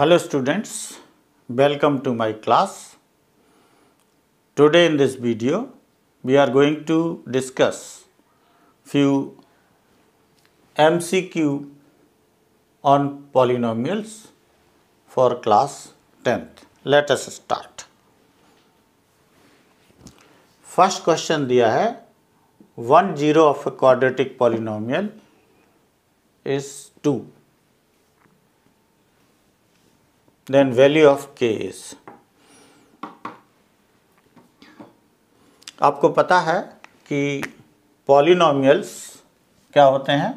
Hello students, welcome to my class. Today in this video, we are going to discuss few MCQ on polynomials for class 10th. Let us start. First question दिया है 1 0 of a quadratic polynomial is 2. then value of k is आपको पता है कि polynomials क्या होते हैं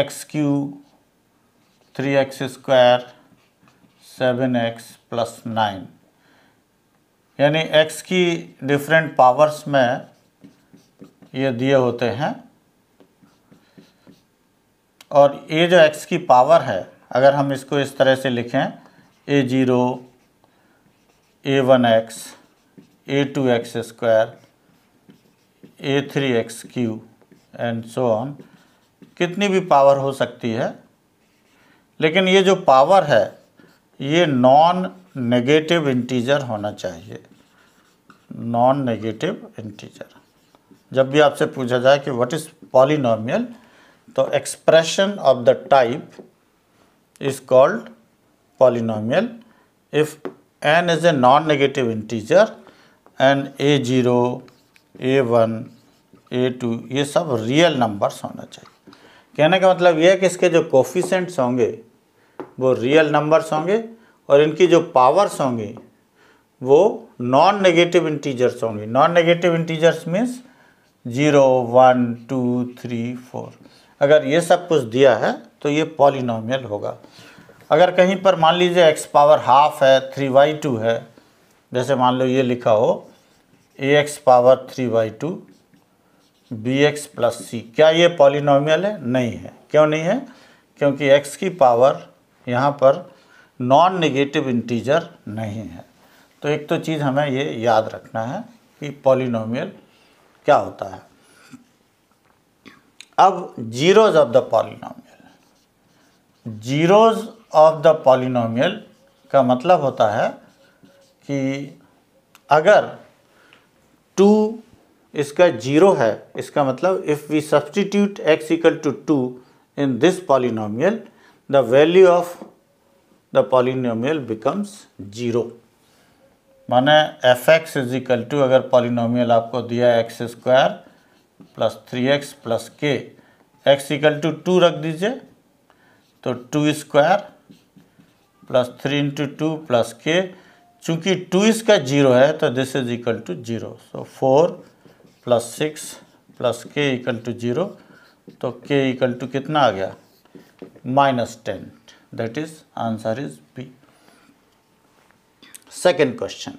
x cube three x square seven x plus nine यानी एक्स की डिफरेंट पावर्स में ये दिए होते हैं और ये जो एक्स की पावर है अगर हम इसको इस तरह से लिखें a zero a one x a two x square a three x cube and so on कितनी भी पावर हो सकती है लेकिन ये जो पावर है ये नॉन नेगेटिव इंटीजर होना चाहिए नॉन नेगेटिव इंटीजर जब भी आपसे पूछा जाए कि व्हाट इज़ पॉलिनोमियल तो expression of the type is called polynomial if n is a non negative integer n a zero a one a two ये सब रियल नंबर्स होना चाहिए कहने का मतलब यह है कि इसके जो कोफिशेंट्स होंगे वो रियल नंबर्स होंगे और इनकी जो पावर्स होंगी वो नॉन नेगेटिव इंटीजर्स होंगे non negative integers means zero one two three four अगर ये सब कुछ दिया है तो ये पॉलिनोमियल होगा अगर कहीं पर मान लीजिए एक्स पावर हाफ है थ्री बाई टू है जैसे मान लो ये लिखा हो a x power three by two b x plus c क्या ये पॉलिनोमियल है नहीं है क्यों नहीं है क्योंकि एक्स की पावर यहाँ पर नॉन नेगेटिव इंटीजर नहीं है तो एक तो चीज़ हमें ये याद रखना है कि पॉलिनोमियल क्या होता है अब zeros of the polynomial zeros of the polynomial का मतलब होता है कि अगर टू इसका जीरो है इसका मतलब if we substitute x equal to two in this polynomial the value of the polynomial becomes zero माने f x is equal to अगर पॉलिनोमियल आपको दिया है x square plus three x plus k x equal to two रख दीजिए तो two square plus three into two plus k चूँकि two इसका जीरो है तो this is equal to zero so four plus six plus के equal to zero तो k equal to कितना आ गया minus ten that is answer is b second question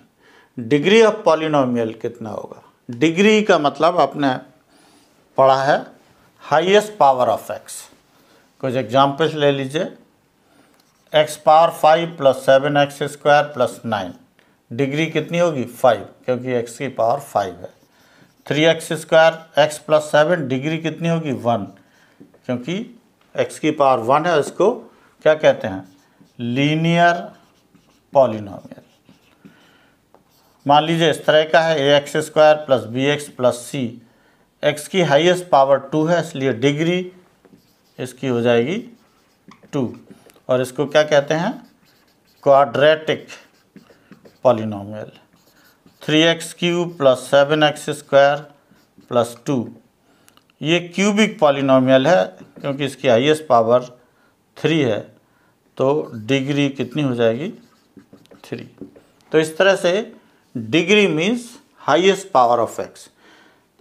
degree of polynomial कितना होगा डिग्री का मतलब आपने पढ़ा है हाईएस्ट पावर ऑफ एक्स कुछ एग्जाम्पल्स ले लीजिए x power five plus seven x square plus nine degree कितनी होगी फाइव क्योंकि एक्स की पावर फाइव है three x square x plus seven degree कितनी होगी वन क्योंकि एक्स की पावर वन है इसको क्या कहते हैं लीनियर पॉलिनोमियल मान लीजिए इस तरह का है a x square plus b x plus c x की हाईएस्ट पावर टू है इसलिए डिग्री इसकी हो जाएगी टू और इसको क्या कहते हैं quadratic polynomial three x cube plus seven x square plus two ये क्यूबिक पॉलिनोमियल है क्योंकि इसकी हाइएस्ट पावर थ्री है तो डिग्री कितनी हो जाएगी थ्री तो इस तरह से degree means highest power of x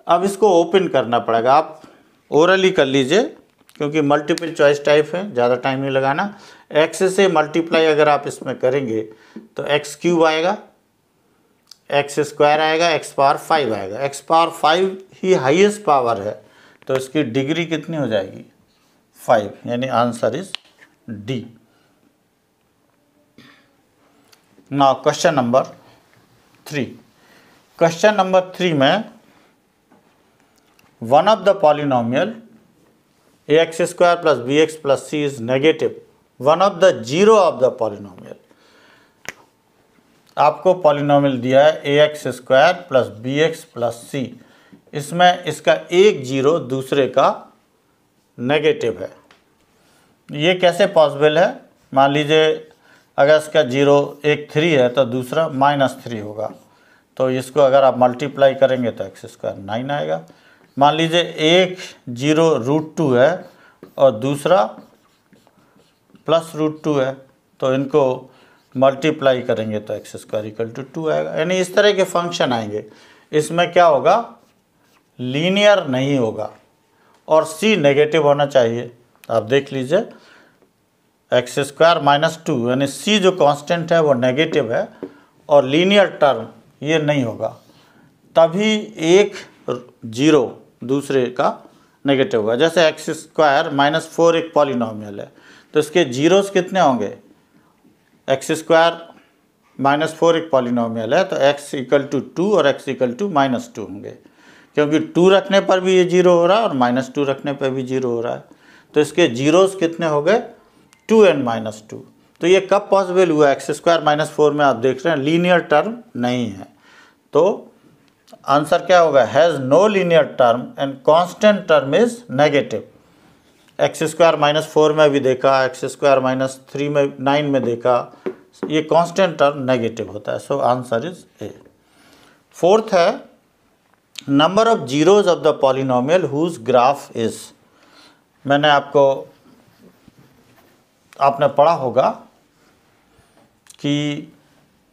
अब इसको ओपन करना पड़ेगा आप ओरली कर लीजिए क्योंकि मल्टीपल चॉइस टाइप है ज़्यादा टाइम नहीं लगाना एक्स से मल्टीप्लाई अगर आप इसमें करेंगे तो एक्स क्यूब आएगा एक्स स्क्वायर आएगा एक्स पावर फाइव आएगा एक्स पावर फाइव ही हाईएस्ट पावर है तो इसकी डिग्री कितनी हो जाएगी फाइव यानी answer is d now question number three question number three में one of the polynomial ax square plus bx plus c is negative one of the zero of the polynomial आपको polynomial दिया है a x square plus b x plus c इसमें इसका एक zero दूसरे का negative है ये कैसे पॉसिबल है मान लीजिए अगर इसका जीरो एक थ्री है तो दूसरा माइनस थ्री होगा तो इसको अगर आप मल्टीप्लाई करेंगे तो एक्स स्क्वायर नाइन आएगा मान लीजिए एक जीरो रूट टू है और दूसरा प्लस रूट टू है तो इनको मल्टीप्लाई करेंगे तो x square equal to two आएगा यानी इस तरह के फंक्शन आएंगे इसमें क्या होगा लीनियर नहीं होगा और सी नेगेटिव होना चाहिए आप देख लीजिए एक्स स्क्वायर माइनस टू यानी सी जो कांस्टेंट है वो नेगेटिव है और लीनियर टर्म ये नहीं होगा तभी एक जीरो दूसरे का नेगेटिव होगा जैसे एक्स स्क्वायर माइनस फोर एक पॉलिनॉमियल है तो इसके जीरोस कितने होंगे एक्स स्क्वायर माइनस फोर एक पॉलिनॉमियल है तो एक्स इक्वल टू टू और x equal to minus two होंगे क्योंकि टू रखने पर भी ये जीरो हो रहा है और माइनस टू रखने पर भी जीरो हो रहा है तो इसके जीरोस कितने हो गए टू एंड माइनस टू तो ये कब पॉसिबल हुआ एक्स स्क्वायर माइनस फोर में आप देख रहे हैं लीनियर टर्म नहीं है तो आंसर क्या होगा has no linear term and constant term is negative x square minus four में भी देखा एक्स स्क्वायर माइनस थ्री में नाइन में देखा ये कांस्टेंट टर्म नेगेटिव होता है so answer is a fourth है number of zeros of the polynomial whose graph is मैंने आपको आपने पढ़ा होगा कि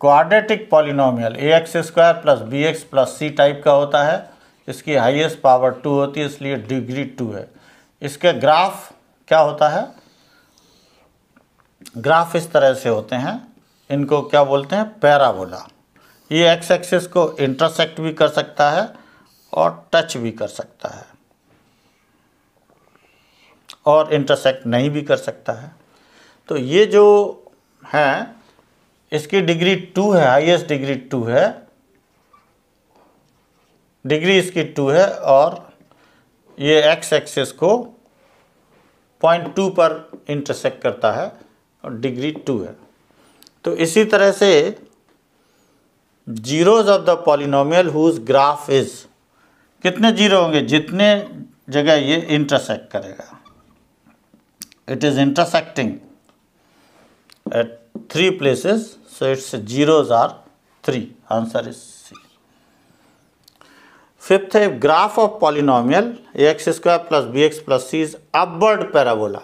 quadratic polynomial a x square plus b x plus c type का होता है इसकी हाईएस्ट पावर टू होती है इसलिए डिग्री टू है इसके ग्राफ क्या होता है ग्राफ इस तरह से होते हैं इनको क्या बोलते हैं पैराबोला ये एक्स एक्सिस को इंटरसेक्ट भी कर सकता है और टच भी कर सकता है और इंटरसेक्ट नहीं भी कर सकता है तो ये जो हैं इसकी डिग्री टू है हाईएस्ट डिग्री टू है डिग्री इसकी टू है और ये एक्स एक्सेस को पॉइंट टू पर इंटरसेक्ट करता है और डिग्री टू है तो इसी तरह से zeros of the polynomial whose graph is कितने जीरो होंगे जितने जगह ये इंटरसेक्ट करेगा it is intersecting at three places zeros are three answer is c fifth है graph of graph of x square plus b x plus c is upward parabola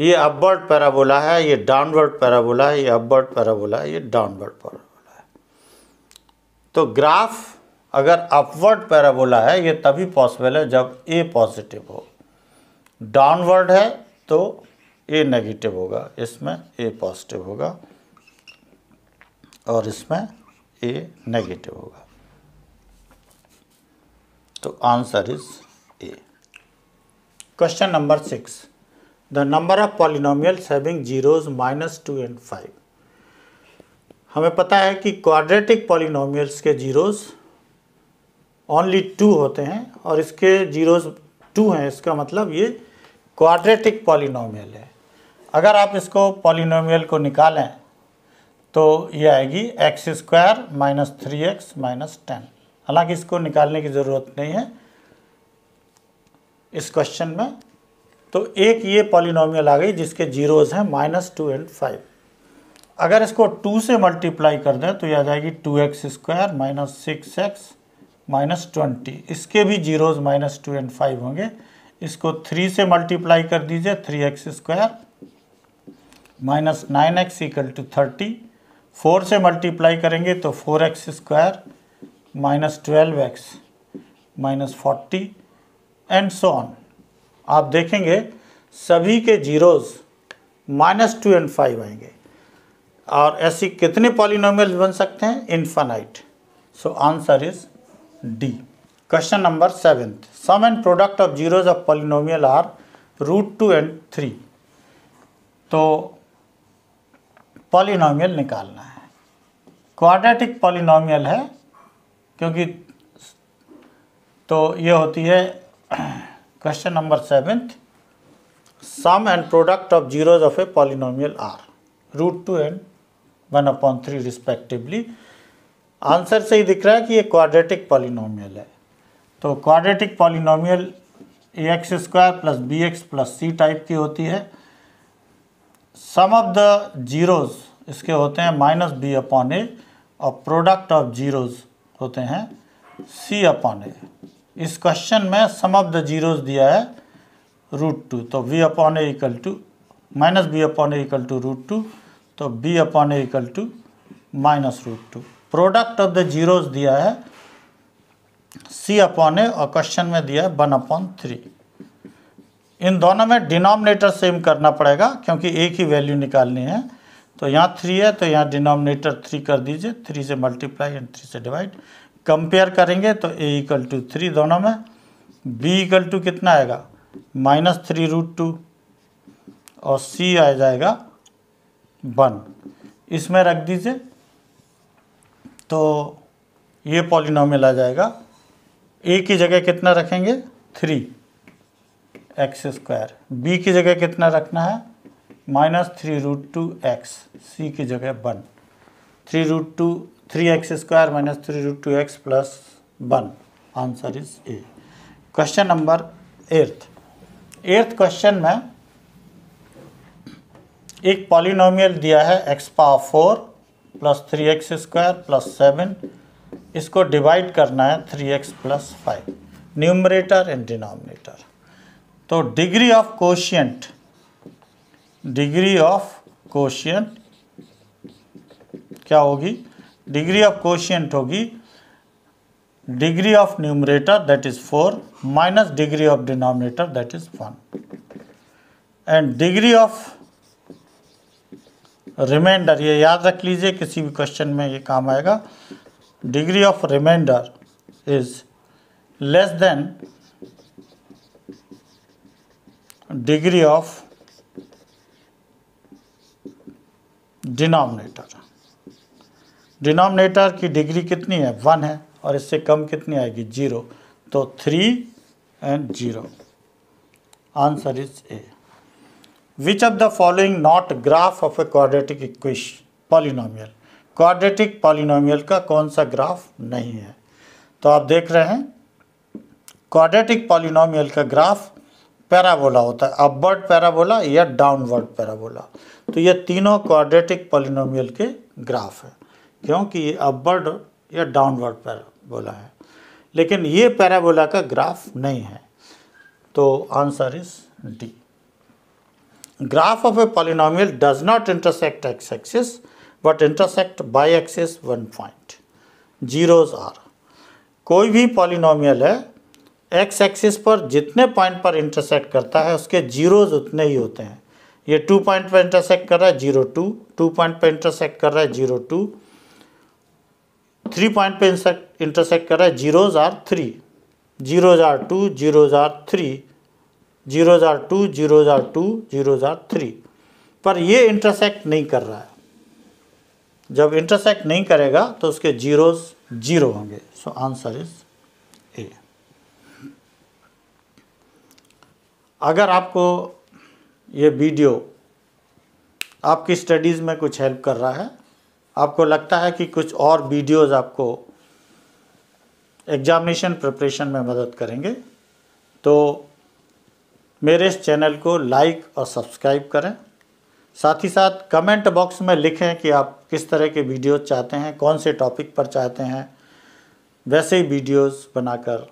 ये upward parabola है ये downward parabola है ये upward parabola है ये downward parabola है तो ग्राफ अगर अपवर्ड पैराबोला है ये तभी पॉसिबल है जब ए पॉजिटिव हो डाउनवर्ड है तो ए नेगेटिव होगा इसमें ए पॉजिटिव होगा और इसमें ए नेगेटिव होगा तो answer is a question number six the number of polynomials having zeros minus two and five हमें पता है कि क्वाड्रेटिक पॉलिनोमियल्स के जीरोस ओनली टू होते हैं और इसके जीरोस टू हैं इसका मतलब ये क्वाड्रेटिक पॉलिनोमियल है अगर आप इसको पॉलिनोमियल को निकालें तो ये आएगी x square minus three x minus ten हालांकि इसको निकालने की ज़रूरत नहीं है इस क्वेश्चन में तो एक ये पॉलिनोमियल आ गई जिसके जीरोज हैं माइनस टू एंड फाइव अगर इसको टू से मल्टीप्लाई कर दें तो यह आ जाएगी two x square minus six x minus twenty इसके भी zeros minus two and five होंगे इसको थ्री से मल्टीप्लाई कर दीजिए three x square minus nine x equal to thirty four से मल्टीप्लाई करेंगे तो four x square minus twelve x minus forty and so on आप देखेंगे सभी के zeros minus two and five आएंगे और ऐसी कितने पॉलिनोमियल बन सकते हैं infinite so answer is d question number seventh sum and product of zeros of polynomial are root two and three तो पॉलिनोमियल निकालना है क्वाड्रेटिक पॉलिनोमियल है क्योंकि तो ये होती है question number seventh sum and product of zeros of a polynomial are root two and one upon three respectively answer से ही दिख रहा है कि ये क्वाड्रेटिक पॉलिनोमियल है तो quadratic polynomial a x square plus b x plus c type की होती है सम ऑफ द जीरोज़ इसके होते हैं माइनस बी अपॉन ए और प्रोडक्ट ऑफ जीरोज़ होते हैं सी अपॉन ए इस क्वेश्चन में सम ऑफ द जीरोज़ दिया है रूट टू तो b upon equal to minus b upon equal to root two तो b upon equal to minus root two product of the zeros दिया है सी अपॉन ए और क्वेश्चन में दिया है वन अपॉन थ्री इन दोनों में डिनोमिनेटर सेम करना पड़ेगा क्योंकि एक ही वैल्यू निकालनी है तो यहाँ थ्री है तो यहाँ डिनोमिनेटर थ्री कर दीजिए थ्री से मल्टीप्लाई एंड थ्री से डिवाइड कंपेयर करेंगे तो ए इक्वल टू थ्री दोनों में बी इक्वल टू कितना आएगा माइनस थ्री रूट टू और सी आ जाएगा वन इसमें रख दीजिए तो ये पॉलिनॉमिल आ जाएगा ए की जगह कितना रखेंगे थ्री एक्स स्क्वायर बी की जगह कितना रखना है minus three root two x c की जगह one three root two three x square minus three root two x plus one answer is a question number eighth eighth question में एक polynomial दिया है x power four plus three x square plus seven इसको divide करना है three x plus five numerator and denominator तो degree of quotient degree of quotient क्या होगी डिग्री ऑफ कोशियंट होगी degree of numerator that is four minus degree of denominator that is one and degree of remainder ये याद रख लीजिए किसी भी क्वेश्चन में ये काम आएगा degree of remainder is less than degree of denominator denominator की डिग्री कितनी है वन है और इससे कम कितनी आएगी जीरो तो three and zero answer is a which of the following not graph of a quadratic equation polynomial quadratic polynomial का कौन सा ग्राफ नहीं है तो आप देख रहे हैं क्वाड्रेटिक पॉलिनोमियल का ग्राफ पैराबोला होता है अपवर्ड पैराबोला या डाउनवर्ड पैराबोला तो ये तीनों क्वाड्रेटिक पॉलिनोमियल के ग्राफ है क्योंकि ये अपवर्ड या डाउनवर्ड पैराबोला है लेकिन ये पैराबोला का ग्राफ नहीं है तो answer is d graph of a polynomial does not intersect x axis but intersect y axis one point zeros are कोई भी पॉलिनोमियल है एक्स एक्सिस पर जितने पॉइंट पर इंटरसेक्ट करता है उसके जीरोज उतने ही होते हैं ये टू पॉइंट पर इंटरसेक्ट कर रहा है जीरो टू टू पॉइंट पर इंटरसेक्ट कर रहा है जीरो टू थ्री पॉइंट पर इंटरसेक्ट कर रहा है zeros are three zeros are two zeros are three zeros are two zeros are two zeros are three पर ये इंटरसेक्ट नहीं कर रहा है जब इंटरसेक्ट नहीं करेगा तो उसके जीरोज जीरो होंगे सो आंसर इज ए अगर आपको ये वीडियो आपकी स्टडीज़ में कुछ हेल्प कर रहा है आपको लगता है कि कुछ और वीडियोस आपको एग्जामिनेशन प्रिपरेशन में मदद करेंगे तो मेरे इस चैनल को लाइक और सब्सक्राइब करें साथ ही साथ कमेंट बॉक्स में लिखें कि आप किस तरह के वीडियोस चाहते हैं कौन से टॉपिक पर चाहते हैं वैसे ही वीडियोस बनाकर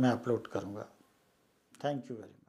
मैं अपलोड करूँगा थैंक यू वेरी मच